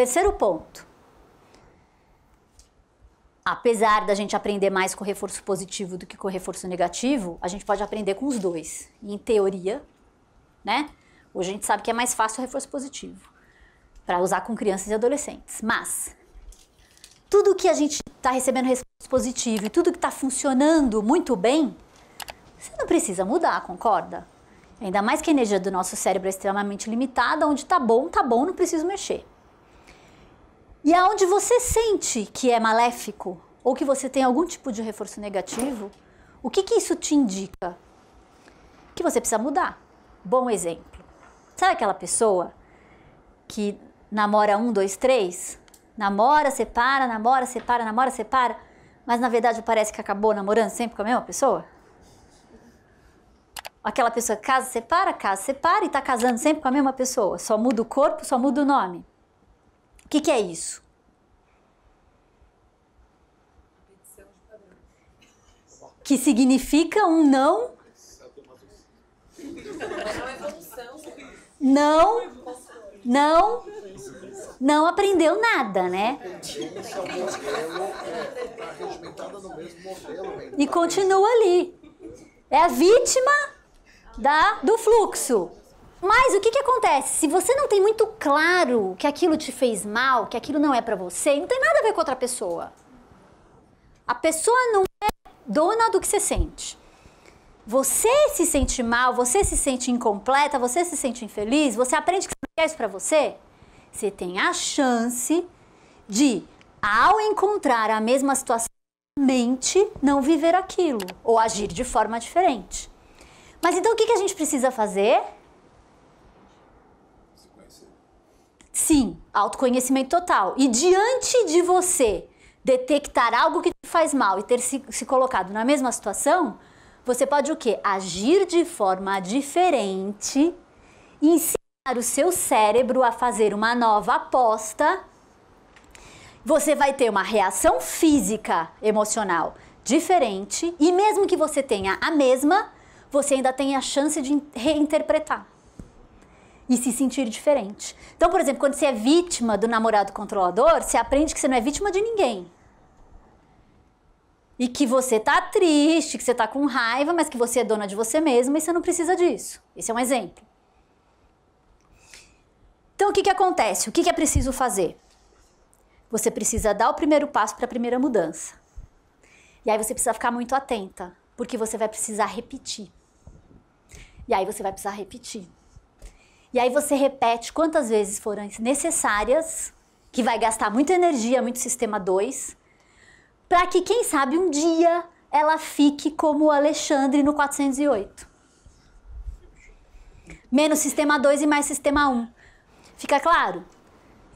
Terceiro ponto. Apesar da gente aprender mais com reforço positivo do que com reforço negativo, a gente pode aprender com os dois. em teoria, né? Hoje a gente sabe que é mais fácil o reforço positivo para usar com crianças e adolescentes. Mas tudo que a gente está recebendo reforço positivo e tudo que está funcionando muito bem, você não precisa mudar, concorda? Ainda mais que a energia do nosso cérebro é extremamente limitada, onde está bom, tá bom, não preciso mexer. E aonde você sente que é maléfico ou que você tem algum tipo de reforço negativo, o que, que isso te indica? Que você precisa mudar. Bom exemplo. Sabe aquela pessoa que namora um, dois, três? Namora, separa, namora, separa, namora, separa, mas na verdade parece que acabou namorando sempre com a mesma pessoa? Aquela pessoa casa, separa, casa, separa e tá casando sempre com a mesma pessoa. Só muda o corpo, só muda o nome que, que é isso? Que significa um não? Não, não, não aprendeu nada, né? E continua ali. É a vítima da, do fluxo. Mas o que, que acontece? Se você não tem muito claro que aquilo te fez mal, que aquilo não é para você, não tem nada a ver com outra pessoa. A pessoa não é dona do que você sente. Você se sente mal, você se sente incompleta, você se sente infeliz, você aprende que você não quer isso pra você. Você tem a chance de, ao encontrar a mesma situação, mente não viver aquilo ou agir de forma diferente. Mas então o que, que a gente precisa fazer? Sim, autoconhecimento total. E diante de você detectar algo que te faz mal e ter se, se colocado na mesma situação, você pode o quê? Agir de forma diferente, ensinar o seu cérebro a fazer uma nova aposta. Você vai ter uma reação física emocional diferente e mesmo que você tenha a mesma, você ainda tem a chance de reinterpretar e se sentir diferente. Então, por exemplo, quando você é vítima do namorado controlador, você aprende que você não é vítima de ninguém. E que você tá triste, que você tá com raiva, mas que você é dona de você mesma e você não precisa disso. Esse é um exemplo. Então, o que, que acontece? O que, que é preciso fazer? Você precisa dar o primeiro passo para a primeira mudança. E aí você precisa ficar muito atenta, porque você vai precisar repetir. E aí você vai precisar repetir. E aí você repete quantas vezes foram necessárias, que vai gastar muita energia, muito sistema 2, para que, quem sabe, um dia ela fique como o Alexandre no 408. Menos sistema 2 e mais sistema 1. Um. Fica claro?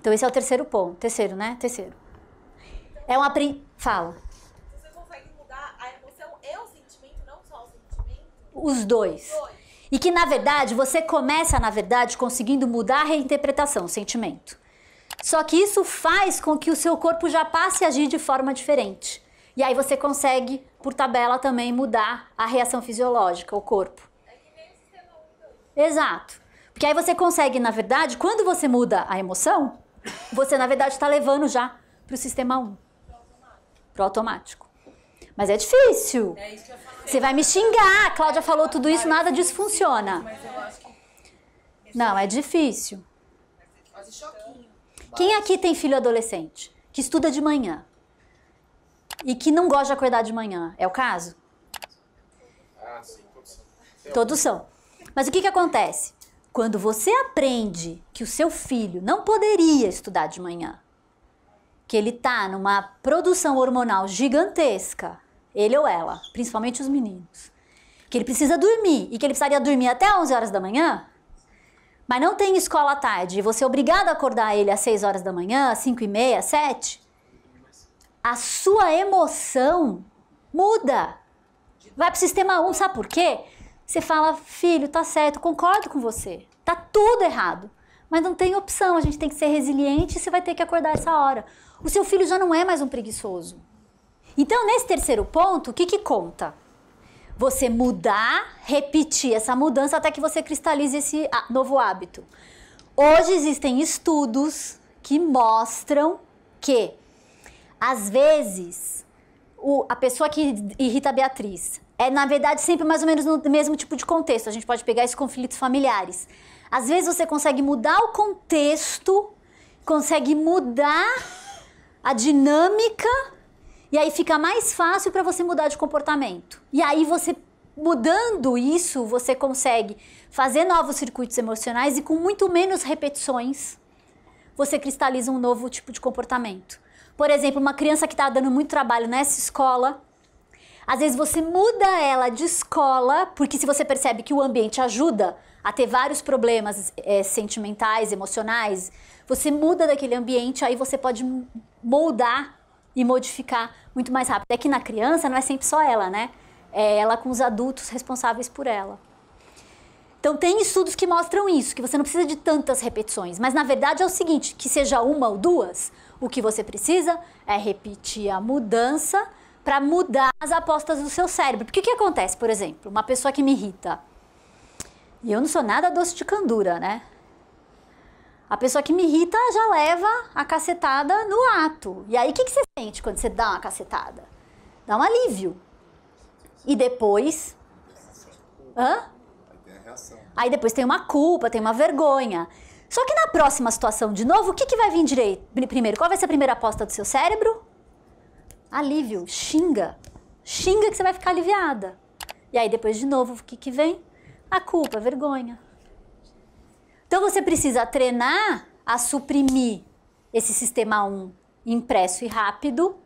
Então esse é o terceiro ponto. Terceiro, né? Terceiro. É uma pri... Fala. Você consegue mudar a emoção e o sentimento, não só o sentimento? Os dois. Os dois. E que, na verdade, você começa, na verdade, conseguindo mudar a reinterpretação, o sentimento. Só que isso faz com que o seu corpo já passe a agir de forma diferente. E aí você consegue, por tabela, também mudar a reação fisiológica, o corpo. Exato. Porque aí você consegue, na verdade, quando você muda a emoção, você, na verdade, está levando já para o sistema 1. Para o automático. Mas é difícil. É isso que eu falo. Você vai me xingar. A Cláudia falou tudo isso, nada disso funciona. Não, é difícil. Quem aqui tem filho adolescente que estuda de manhã e que não gosta de acordar de manhã? É o caso? Ah, todos são. Todos são. Mas o que, que acontece? Quando você aprende que o seu filho não poderia estudar de manhã, que ele está numa produção hormonal gigantesca ele ou ela, principalmente os meninos. Que ele precisa dormir e que ele precisaria dormir até 11 horas da manhã, mas não tem escola à tarde e você é obrigado a acordar ele às 6 horas da manhã, 5 e meia, 7, a sua emoção muda. Vai para o sistema 1, sabe por quê? Você fala, filho, tá certo, concordo com você, tá tudo errado. Mas não tem opção, a gente tem que ser resiliente e você vai ter que acordar essa hora. O seu filho já não é mais um preguiçoso. Então, nesse terceiro ponto, o que, que conta? Você mudar, repetir essa mudança até que você cristalize esse ah, novo hábito. Hoje existem estudos que mostram que, às vezes, o, a pessoa que irrita a Beatriz é, na verdade, sempre mais ou menos no mesmo tipo de contexto. A gente pode pegar esses conflitos familiares. Às vezes você consegue mudar o contexto, consegue mudar a dinâmica e aí fica mais fácil para você mudar de comportamento. E aí você mudando isso, você consegue fazer novos circuitos emocionais e com muito menos repetições, você cristaliza um novo tipo de comportamento. Por exemplo, uma criança que está dando muito trabalho nessa escola, às vezes você muda ela de escola, porque se você percebe que o ambiente ajuda a ter vários problemas é, sentimentais, emocionais, você muda daquele ambiente, aí você pode moldar e modificar muito mais rápido. É que na criança não é sempre só ela, né? É ela com os adultos responsáveis por ela. Então tem estudos que mostram isso, que você não precisa de tantas repetições, mas na verdade é o seguinte, que seja uma ou duas, o que você precisa é repetir a mudança para mudar as apostas do seu cérebro. Porque o que acontece, por exemplo, uma pessoa que me irrita, e eu não sou nada doce de candura, né? A pessoa que me irrita já leva a cacetada no ato. E aí, o que, que você sente quando você dá uma cacetada? Dá um alívio. E depois. Hã? Aí depois tem uma culpa, tem uma vergonha. Só que na próxima situação, de novo, o que, que vai vir direito? Primeiro, qual vai ser a primeira aposta do seu cérebro? Alívio. Xinga. Xinga que você vai ficar aliviada. E aí depois, de novo, o que, que vem? A culpa, a vergonha. Então você precisa treinar a suprimir esse sistema 1 impresso e rápido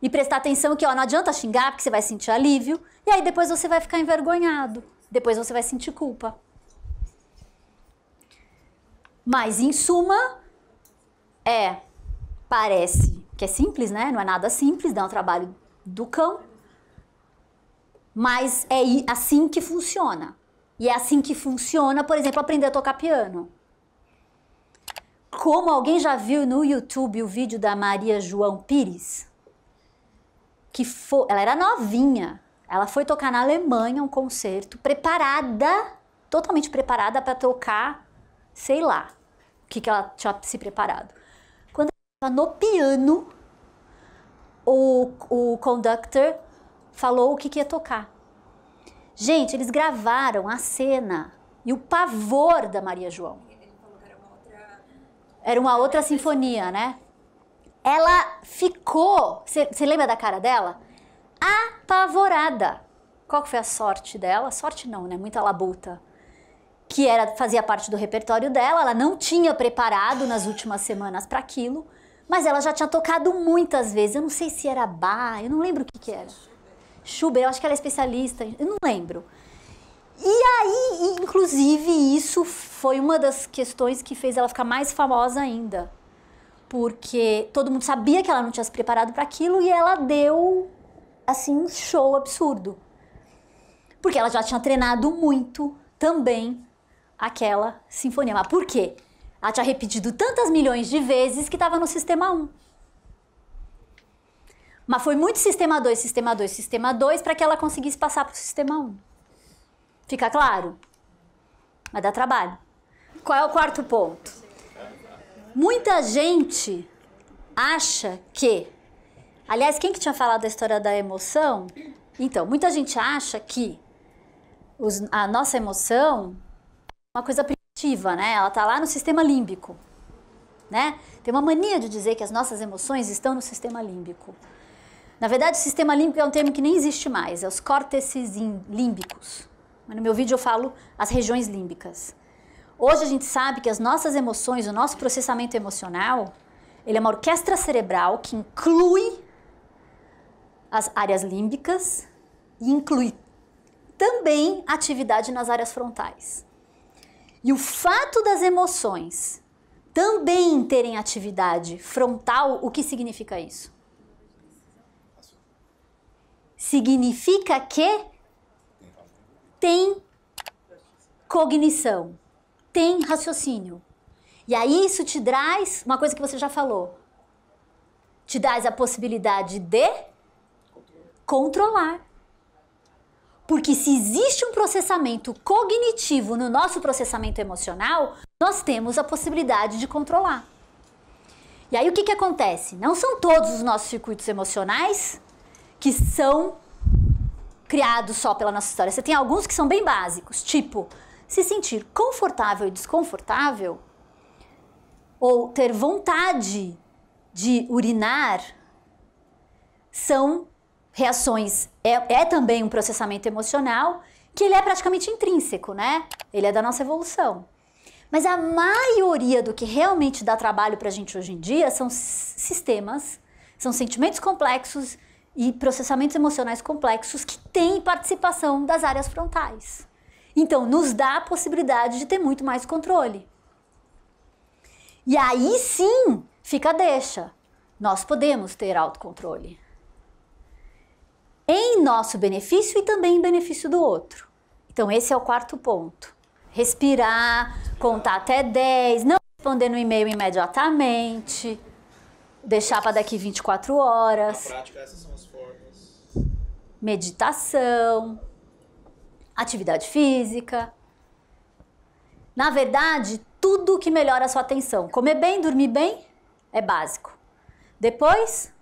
e prestar atenção que ó, não adianta xingar porque você vai sentir alívio e aí depois você vai ficar envergonhado, depois você vai sentir culpa. Mas em suma é parece que é simples, né? Não é nada simples, dá um trabalho do cão. Mas é assim que funciona. E é assim que funciona, por exemplo, aprender a tocar piano. Como alguém já viu no YouTube o vídeo da Maria João Pires? Que foi, ela era novinha. Ela foi tocar na Alemanha um concerto preparada, totalmente preparada para tocar, sei lá, o que, que ela tinha se preparado. Quando ela estava no piano, o, o conductor falou o que, que ia tocar. Gente, eles gravaram a cena e o pavor da Maria João. Era uma outra sinfonia, né? Ela ficou, você lembra da cara dela? Apavorada. Qual foi a sorte dela? Sorte não, né? Muita labuta. Que era fazia parte do repertório dela, ela não tinha preparado nas últimas semanas para aquilo, mas ela já tinha tocado muitas vezes. Eu não sei se era bar, eu não lembro o que que era. Schuber, eu acho que ela é especialista, eu não lembro. E aí, inclusive, isso foi uma das questões que fez ela ficar mais famosa ainda. Porque todo mundo sabia que ela não tinha se preparado para aquilo e ela deu, assim, um show absurdo. Porque ela já tinha treinado muito também aquela sinfonia. Mas por quê? Ela tinha repetido tantas milhões de vezes que estava no sistema 1. Mas foi muito sistema 2, sistema 2, sistema 2 para que ela conseguisse passar para o sistema 1. Um. Fica claro? Mas dá trabalho. Qual é o quarto ponto? Muita gente acha que. Aliás, quem que tinha falado da história da emoção? Então, muita gente acha que os, a nossa emoção é uma coisa primitiva, né? Ela tá lá no sistema límbico, né? Tem uma mania de dizer que as nossas emoções estão no sistema límbico. Na verdade, sistema límbico é um termo que nem existe mais, é os córtices límbicos. No meu vídeo eu falo as regiões límbicas. Hoje a gente sabe que as nossas emoções, o nosso processamento emocional, ele é uma orquestra cerebral que inclui as áreas límbicas e inclui também atividade nas áreas frontais. E o fato das emoções também terem atividade frontal, o que significa isso? significa que tem cognição, tem raciocínio. E aí isso te traz uma coisa que você já falou. Te traz a possibilidade de controlar. Porque se existe um processamento cognitivo no nosso processamento emocional, nós temos a possibilidade de controlar. E aí o que, que acontece? Não são todos os nossos circuitos emocionais que são criados só pela nossa história. Você tem alguns que são bem básicos, tipo se sentir confortável e desconfortável, ou ter vontade de urinar, são reações. É, é também um processamento emocional que ele é praticamente intrínseco, né? Ele é da nossa evolução. Mas a maioria do que realmente dá trabalho para a gente hoje em dia são sistemas, são sentimentos complexos e processamentos emocionais complexos que têm participação das áreas frontais. Então, nos dá a possibilidade de ter muito mais controle. E aí sim, fica a deixa. Nós podemos ter autocontrole. Em nosso benefício e também em benefício do outro. Então, esse é o quarto ponto. Respirar, contar até 10, não responder no e-mail imediatamente, deixar para daqui 24 horas. Na prática, essas são as meditação, atividade física. Na verdade, tudo que melhora a sua atenção. Comer bem, dormir bem é básico. Depois,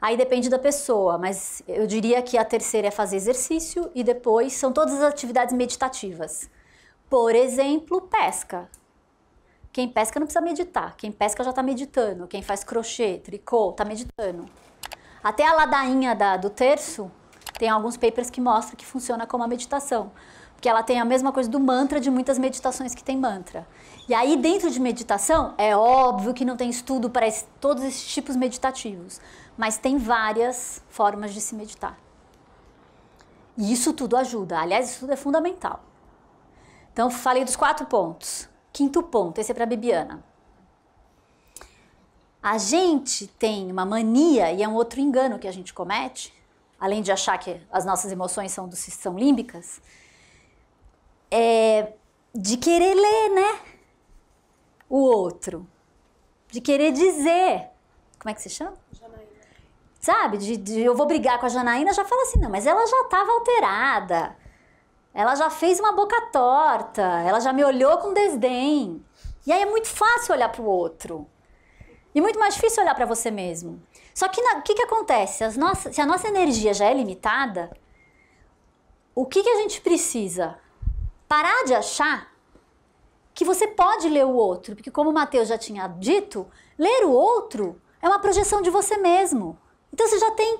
aí depende da pessoa, mas eu diria que a terceira é fazer exercício e depois são todas as atividades meditativas. Por exemplo, pesca. Quem pesca não precisa meditar, quem pesca já está meditando, quem faz crochê, tricô, está meditando. Até a ladainha da, do terço tem alguns papers que mostram que funciona como a meditação, porque ela tem a mesma coisa do mantra de muitas meditações que tem mantra. E aí dentro de meditação, é óbvio que não tem estudo para esse, todos esses tipos meditativos, mas tem várias formas de se meditar. E isso tudo ajuda. Aliás, isso tudo é fundamental. Então, falei dos quatro pontos. Quinto ponto, esse é para a Bibiana. A gente tem uma mania, e é um outro engano que a gente comete, além de achar que as nossas emoções são, do, são límbicas, é de querer ler, né? O outro. De querer dizer. Como é que se chama? Janaína. Sabe? De, de, eu vou brigar com a Janaína, já fala assim, não, mas ela já estava alterada. Ela já fez uma boca torta. Ela já me olhou com desdém. E aí é muito fácil olhar para o outro. E muito mais difícil olhar para você mesmo. Só que o que, que acontece? Nossas, se a nossa energia já é limitada, o que, que a gente precisa? Parar de achar que você pode ler o outro, porque como o Mateus já tinha dito, ler o outro é uma projeção de você mesmo. Então você já tem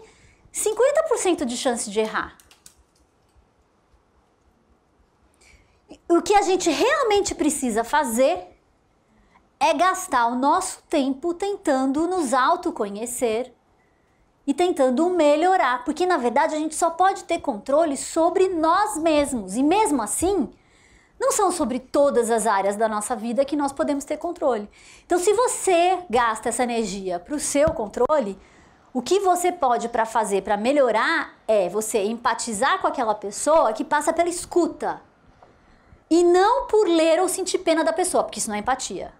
50% de chance de errar. O que a gente realmente precisa fazer é gastar o nosso tempo tentando nos autoconhecer e tentando melhorar, porque na verdade a gente só pode ter controle sobre nós mesmos e mesmo assim, não são sobre todas as áreas da nossa vida que nós podemos ter controle. Então, se você gasta essa energia para o seu controle, o que você pode para fazer para melhorar é você empatizar com aquela pessoa que passa pela escuta e não por ler ou sentir pena da pessoa, porque isso não é empatia.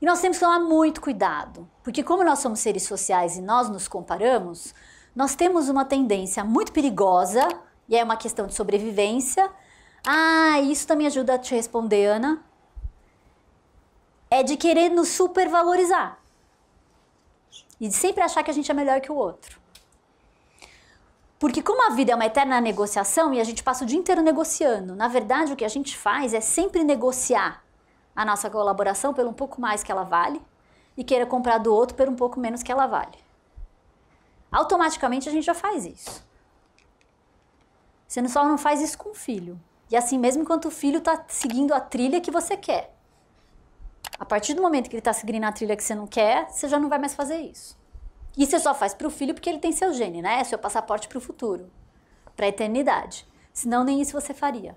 E nós temos que tomar muito cuidado, porque como nós somos seres sociais e nós nos comparamos, nós temos uma tendência muito perigosa, e é uma questão de sobrevivência. Ah, isso também ajuda a te responder, Ana. É de querer nos supervalorizar. E de sempre achar que a gente é melhor que o outro. Porque como a vida é uma eterna negociação e a gente passa o dia inteiro negociando, na verdade o que a gente faz é sempre negociar a nossa colaboração pelo um pouco mais que ela vale e queira comprar do outro por um pouco menos que ela vale. Automaticamente a gente já faz isso. Você só não faz isso com o filho. E assim mesmo enquanto o filho está seguindo a trilha que você quer. A partir do momento que ele está seguindo a trilha que você não quer, você já não vai mais fazer isso. E você só faz para o filho porque ele tem seu gene, né? É seu passaporte para o futuro, para a eternidade. Senão nem isso você faria.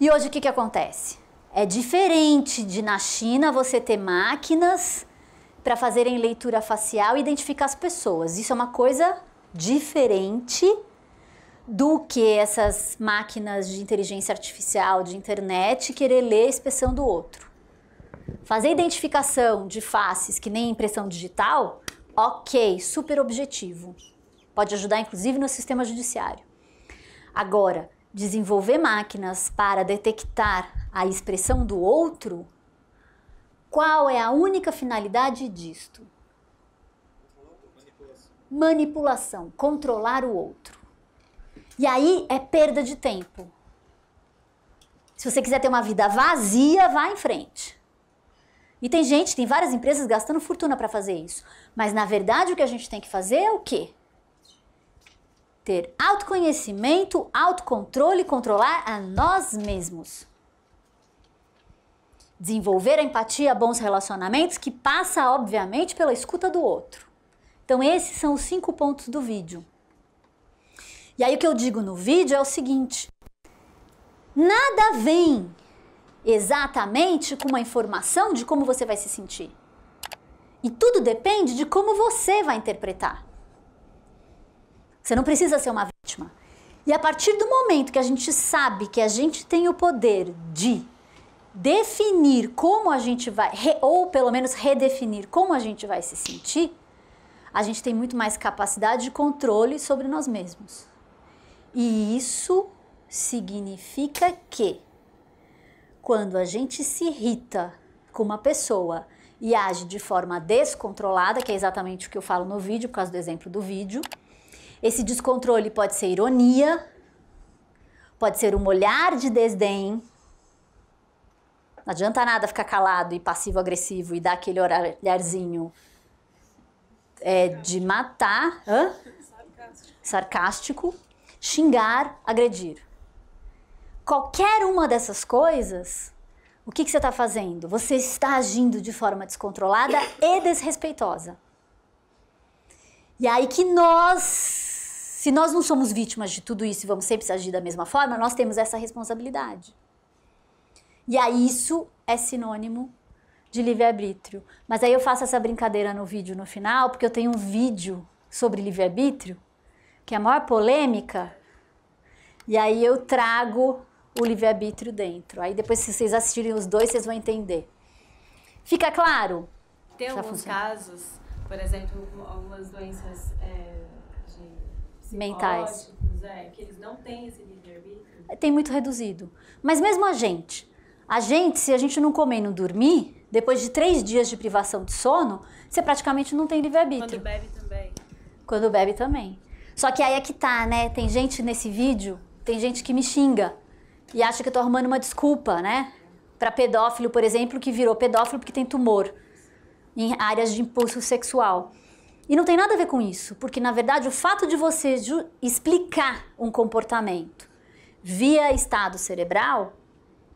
E hoje o que, que acontece? É diferente de na China você ter máquinas para fazerem leitura facial e identificar as pessoas. Isso é uma coisa diferente do que essas máquinas de inteligência artificial, de internet, querer ler a expressão do outro. Fazer identificação de faces que nem impressão digital, ok, super objetivo. Pode ajudar inclusive no sistema judiciário. Agora, desenvolver máquinas para detectar a expressão do outro, qual é a única finalidade disto? Manipulação. Manipulação, controlar o outro. E aí é perda de tempo. Se você quiser ter uma vida vazia, vá em frente. E tem gente, tem várias empresas gastando fortuna para fazer isso. Mas na verdade o que a gente tem que fazer é o quê? ter autoconhecimento, autocontrole e controlar a nós mesmos. Desenvolver a empatia, bons relacionamentos, que passa, obviamente, pela escuta do outro. Então, esses são os cinco pontos do vídeo. E aí, o que eu digo no vídeo é o seguinte: nada vem exatamente com uma informação de como você vai se sentir. E tudo depende de como você vai interpretar. Você não precisa ser uma vítima. E a partir do momento que a gente sabe que a gente tem o poder de definir como a gente vai, ou pelo menos redefinir como a gente vai se sentir, a gente tem muito mais capacidade de controle sobre nós mesmos. E isso significa que quando a gente se irrita com uma pessoa e age de forma descontrolada, que é exatamente o que eu falo no vídeo, por causa do exemplo do vídeo, esse descontrole pode ser ironia, pode ser um olhar de desdém. Não adianta nada ficar calado e passivo-agressivo e dar aquele olharzinho é, de matar, hã? Sarcástico. sarcástico, xingar, agredir. Qualquer uma dessas coisas, o que, que você está fazendo? Você está agindo de forma descontrolada e desrespeitosa. E aí que nós se nós não somos vítimas de tudo isso e vamos sempre agir da mesma forma, nós temos essa responsabilidade. E aí isso é sinônimo de livre-arbítrio. Mas aí eu faço essa brincadeira no vídeo no final, porque eu tenho um vídeo sobre livre-arbítrio, que é a maior polêmica, e aí eu trago o livre-arbítrio dentro. Aí depois, se vocês assistirem os dois, vocês vão entender. Fica claro? Tem alguns casos, por exemplo, algumas doenças é, mentais. É, que eles não têm esse livre-arbítrio? É, tem muito reduzido. Mas mesmo a gente. A gente, se a gente não comer e não dormir, depois de três dias de privação de sono, você praticamente não tem livre-arbítrio. Quando bebe também. Quando bebe também. Só que aí é que tá, né? Tem gente nesse vídeo, tem gente que me xinga e acha que eu tô arrumando uma desculpa, né? Pra pedófilo, por exemplo, que virou pedófilo porque tem tumor em áreas de impulso sexual. E não tem nada a ver com isso, porque na verdade o fato de você explicar um comportamento via estado cerebral,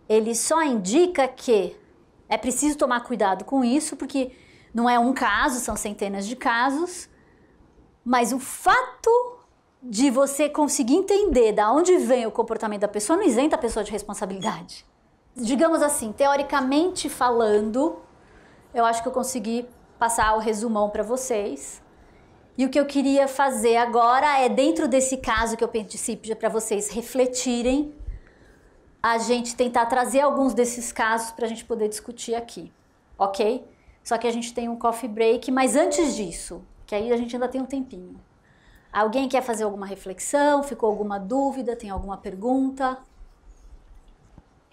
ele só indica que é preciso tomar cuidado com isso, porque não é um caso, são centenas de casos, mas o fato de você conseguir entender da onde vem o comportamento da pessoa não isenta a pessoa de responsabilidade. Digamos assim, teoricamente falando, eu acho que eu consegui passar o resumão para vocês. E o que eu queria fazer agora é, dentro desse caso que eu participo, para vocês refletirem, a gente tentar trazer alguns desses casos para a gente poder discutir aqui, ok? Só que a gente tem um coffee break, mas antes disso, que aí a gente ainda tem um tempinho. Alguém quer fazer alguma reflexão? Ficou alguma dúvida? Tem alguma pergunta?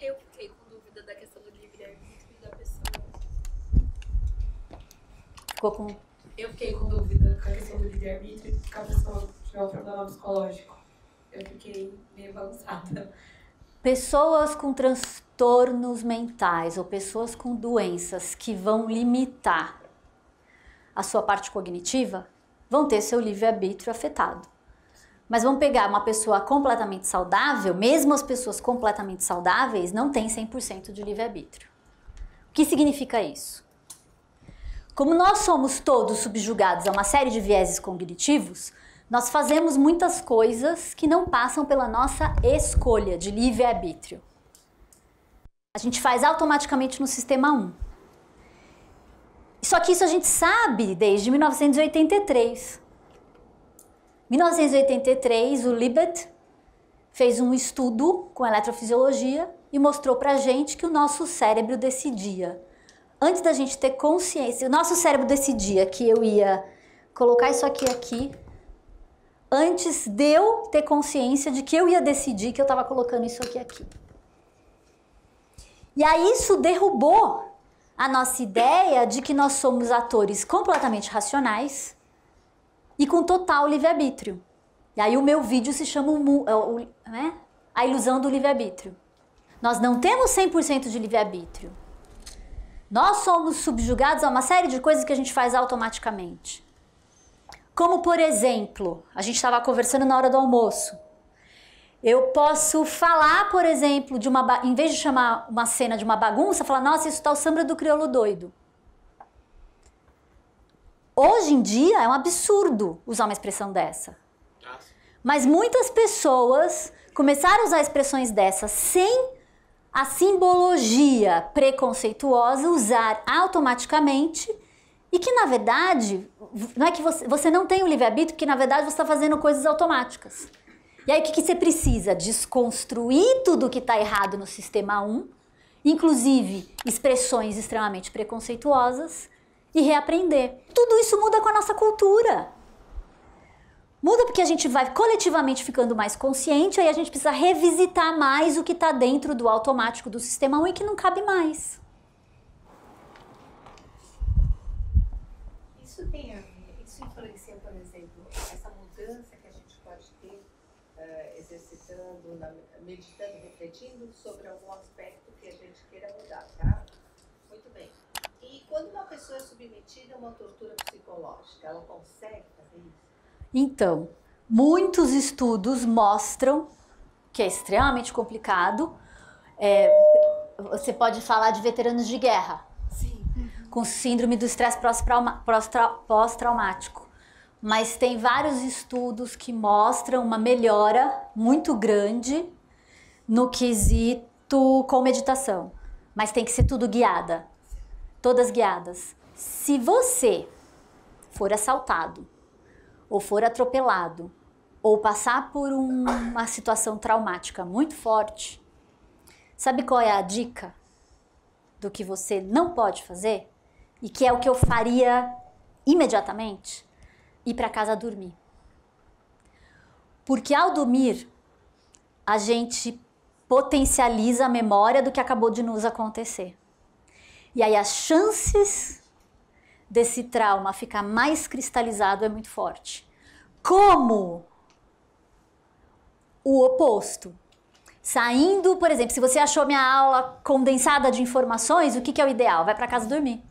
Eu fiquei com dúvida da questão do livre-arbítrio da pessoa. Ficou com eu fiquei com dúvida com a questão do livre-arbítrio, com a questão do problema tá. psicológico. Eu fiquei meio bagunçada. Pessoas com transtornos mentais ou pessoas com doenças que vão limitar a sua parte cognitiva vão ter seu livre-arbítrio afetado. Mas vamos pegar uma pessoa completamente saudável, mesmo as pessoas completamente saudáveis não têm 100% de livre-arbítrio. O que significa isso? Como nós somos todos subjugados a uma série de vieses cognitivos, nós fazemos muitas coisas que não passam pela nossa escolha de livre-arbítrio. A gente faz automaticamente no sistema 1. Só que isso a gente sabe desde 1983. 1983, o Libet fez um estudo com eletrofisiologia e mostrou pra gente que o nosso cérebro decidia antes da gente ter consciência, o nosso cérebro decidia que eu ia colocar isso aqui aqui, antes de eu ter consciência de que eu ia decidir que eu estava colocando isso aqui aqui. E aí isso derrubou a nossa ideia de que nós somos atores completamente racionais e com total livre-arbítrio. E aí o meu vídeo se chama o, é, o, né? A Ilusão do Livre-Arbítrio. Nós não temos 100% de livre-arbítrio. Nós somos subjugados a uma série de coisas que a gente faz automaticamente. Como, por exemplo, a gente estava conversando na hora do almoço. Eu posso falar, por exemplo, de uma. Em vez de chamar uma cena de uma bagunça, falar, nossa, isso tá o samba do crioulo doido. Hoje em dia é um absurdo usar uma expressão dessa. Mas muitas pessoas começaram a usar expressões dessas sem a simbologia preconceituosa usar automaticamente e que na verdade não é que você, você não tem o livre-arbítrio, que na verdade você está fazendo coisas automáticas. E aí o que, que você precisa? Desconstruir tudo que está errado no sistema 1, inclusive expressões extremamente preconceituosas, e reaprender. Tudo isso muda com a nossa cultura. Muda porque a gente vai coletivamente ficando mais consciente, aí a gente precisa revisitar mais o que está dentro do automático do sistema 1 e que não cabe mais. Isso tem a ver, isso influencia, por exemplo, essa mudança que a gente pode ter uh, exercitando, na, meditando, refletindo sobre algum aspecto que a gente queira mudar, tá? Muito bem. E quando uma pessoa é submetida a uma tortura psicológica, ela consegue então, muitos estudos mostram que é extremamente complicado. É, você pode falar de veteranos de guerra Sim. com síndrome do estresse pós-traumático. Mas tem vários estudos que mostram uma melhora muito grande no quesito com meditação. Mas tem que ser tudo guiada. Todas guiadas. Se você for assaltado ou for atropelado, ou passar por um, uma situação traumática muito forte, sabe qual é a dica do que você não pode fazer? E que é o que eu faria imediatamente? Ir para casa dormir. Porque ao dormir, a gente potencializa a memória do que acabou de nos acontecer. E aí as chances desse trauma ficar mais cristalizado é muito forte. Como o oposto. Saindo, por exemplo, se você achou minha aula condensada de informações, o que, que é o ideal? Vai para casa dormir.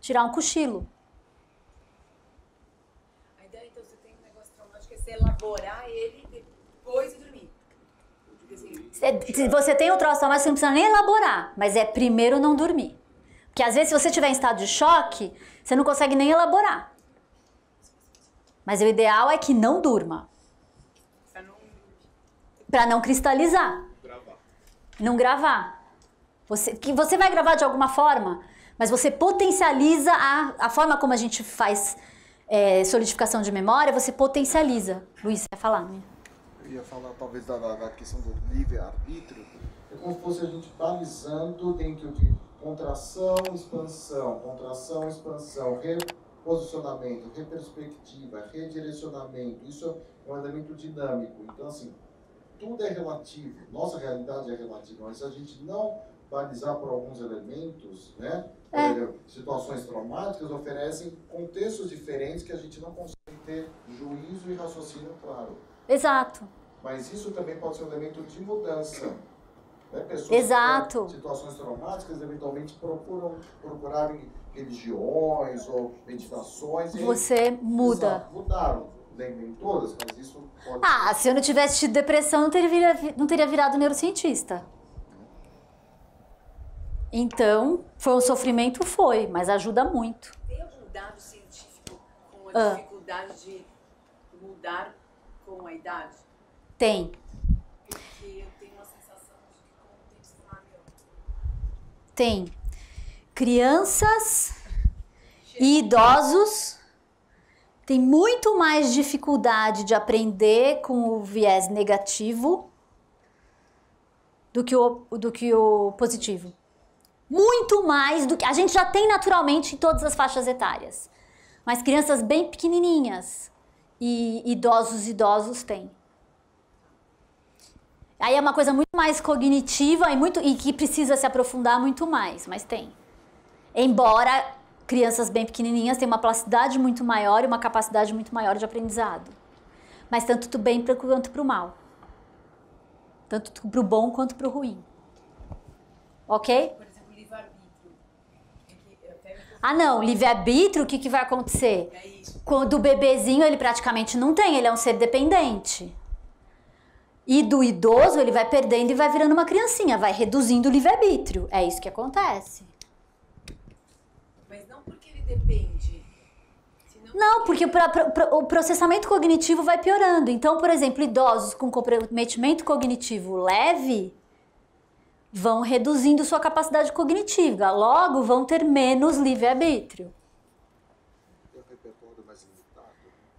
Tirar um cochilo. A ideia, então, você tem um negócio traumático, é você elaborar ele depois de dormir. Assim, é, se você tem um troço traumático, você não precisa nem elaborar, mas é primeiro não dormir que às vezes se você tiver em estado de choque, você não consegue nem elaborar. Mas o ideal é que não durma. Para não cristalizar. Gravar. Não gravar. Você, que você vai gravar de alguma forma, mas você potencializa a, a forma como a gente faz é, solidificação de memória, você potencializa. Luiz, vai falar, né? Eu ia falar talvez da, da questão do livre-arbítrio. É como se fosse a gente balizando dentro de contração, expansão, contração, expansão, reposicionamento, reperspectiva, redirecionamento. Isso é um elemento dinâmico. Então, assim, tudo é relativo. Nossa realidade é relativa, mas se a gente não balizar por alguns elementos, né? É. situações traumáticas oferecem contextos diferentes que a gente não consegue ter juízo e raciocínio claro. Exato. Mas isso também pode ser um elemento de mudança. Né? Pessoas Exato. Que, situações traumáticas eventualmente procuram procurarem religiões ou meditações. Você muda. Exato, mudaram nem, todas, mas isso pode... Ah, se eu não tivesse tido depressão, não teria, não teria virado neurocientista. Então, foi um sofrimento? Foi, mas ajuda muito. Tem algum dado científico com a ah. dificuldade de mudar com a idade? Tem. tem crianças e idosos têm muito mais dificuldade de aprender com o viés negativo do que o, do que o positivo. Muito mais do que a gente já tem naturalmente em todas as faixas etárias. Mas crianças bem pequenininhas e idosos idosos têm. Aí é uma coisa muito mais cognitiva e, muito, e que precisa se aprofundar muito mais, mas tem. Embora crianças bem pequenininhas tenham uma plasticidade muito maior e uma capacidade muito maior de aprendizado. Mas tanto para o bem quanto para o mal. Tanto para o bom quanto para o ruim. Ok? Por exemplo, livre-arbítrio. Ah, não. Livre-arbítrio, o que, que vai acontecer? É isso. Quando o bebezinho, ele praticamente não tem, ele é um ser dependente. E do idoso, ele vai perdendo e vai virando uma criancinha, vai reduzindo o livre-arbítrio. É isso que acontece. Mas não porque ele depende. Não, porque o processamento cognitivo vai piorando. Então, por exemplo, idosos com comprometimento cognitivo leve vão reduzindo sua capacidade cognitiva, logo vão ter menos livre-arbítrio.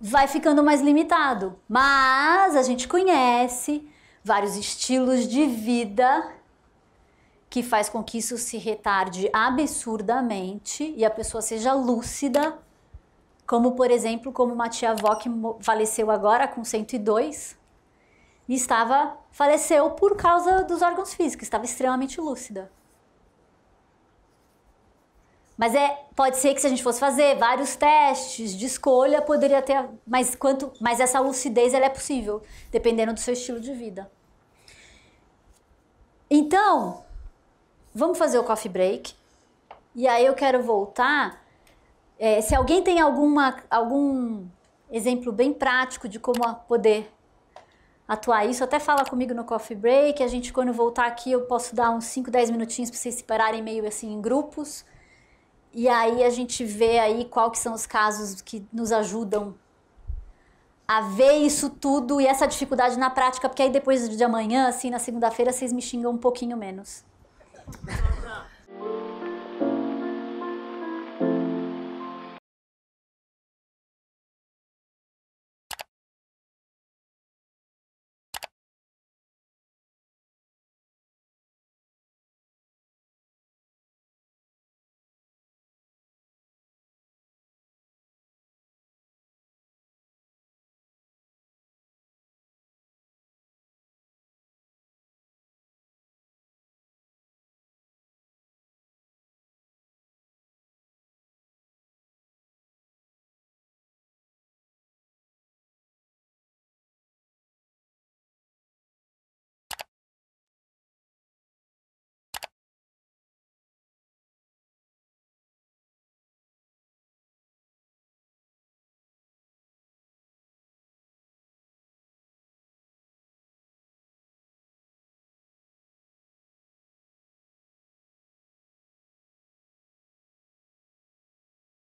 vai ficando mais limitado. Mas a gente conhece vários estilos de vida que faz com que isso se retarde absurdamente e a pessoa seja lúcida, como por exemplo, como uma tia avó que faleceu agora com 102 e estava faleceu por causa dos órgãos físicos, estava extremamente lúcida. Mas é, pode ser que se a gente fosse fazer vários testes de escolha, poderia ter, mas quanto, mas essa lucidez ela é possível, dependendo do seu estilo de vida. Então, vamos fazer o coffee break. E aí eu quero voltar. É, se alguém tem alguma, algum exemplo bem prático de como poder atuar isso, até fala comigo no coffee break. A gente, quando voltar aqui, eu posso dar uns 5, 10 minutinhos para vocês se pararem meio assim em grupos e aí a gente vê aí qual que são os casos que nos ajudam a ver isso tudo e essa dificuldade na prática, porque aí depois de amanhã, assim, na segunda-feira, vocês me xingam um pouquinho menos.